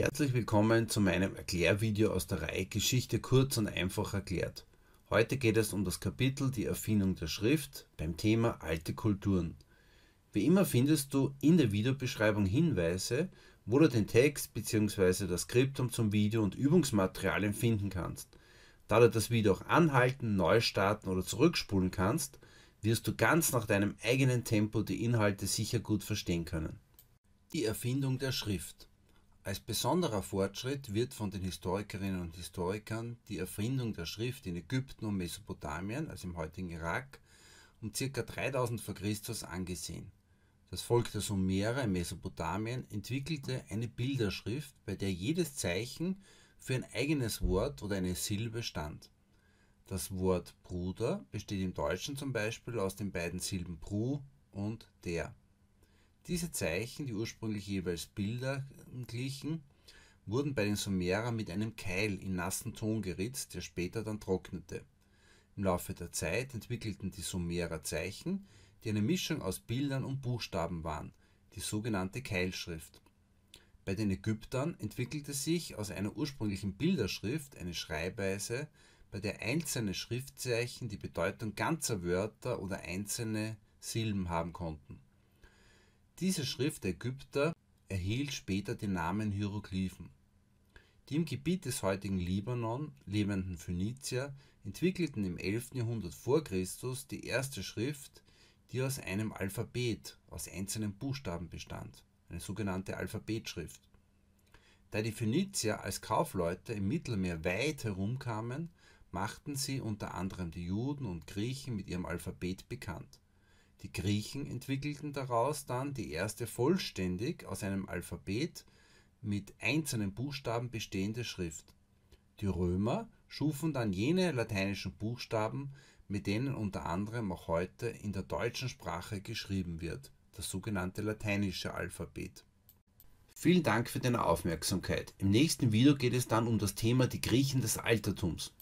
Herzlich willkommen zu meinem Erklärvideo aus der Reihe Geschichte kurz und einfach erklärt. Heute geht es um das Kapitel Die Erfindung der Schrift beim Thema alte Kulturen. Wie immer findest du in der Videobeschreibung Hinweise, wo du den Text bzw. das Skriptum zum Video und Übungsmaterialien finden kannst. Da du das Video auch anhalten, neu starten oder zurückspulen kannst, wirst du ganz nach deinem eigenen Tempo die Inhalte sicher gut verstehen können. Die Erfindung der Schrift als besonderer Fortschritt wird von den Historikerinnen und Historikern die Erfindung der Schrift in Ägypten und Mesopotamien, also im heutigen Irak, um ca. 3000 v. Chr. angesehen. Das Volk der Sumerer in Mesopotamien entwickelte eine Bilderschrift, bei der jedes Zeichen für ein eigenes Wort oder eine Silbe stand. Das Wort Bruder besteht im Deutschen zum Beispiel aus den beiden Silben Bru und der. Diese Zeichen, die ursprünglich jeweils Bilder ähm, glichen, wurden bei den Sumerern mit einem Keil in nassen Ton geritzt, der später dann trocknete. Im Laufe der Zeit entwickelten die Sumerer Zeichen, die eine Mischung aus Bildern und Buchstaben waren, die sogenannte Keilschrift. Bei den Ägyptern entwickelte sich aus einer ursprünglichen Bilderschrift eine Schreibweise, bei der einzelne Schriftzeichen die Bedeutung ganzer Wörter oder einzelne Silben haben konnten diese Schrift der Ägypter erhielt später den Namen Hieroglyphen. Die im Gebiet des heutigen Libanon lebenden Phönizier entwickelten im 11. Jahrhundert vor Christus die erste Schrift, die aus einem Alphabet aus einzelnen Buchstaben bestand, eine sogenannte Alphabetschrift. Da die Phönizier als Kaufleute im Mittelmeer weit herumkamen, machten sie unter anderem die Juden und Griechen mit ihrem Alphabet bekannt die Griechen entwickelten daraus dann die erste vollständig aus einem Alphabet mit einzelnen Buchstaben bestehende Schrift. Die Römer schufen dann jene lateinischen Buchstaben, mit denen unter anderem auch heute in der deutschen Sprache geschrieben wird, das sogenannte lateinische Alphabet. Vielen Dank für deine Aufmerksamkeit. Im nächsten Video geht es dann um das Thema die Griechen des Altertums.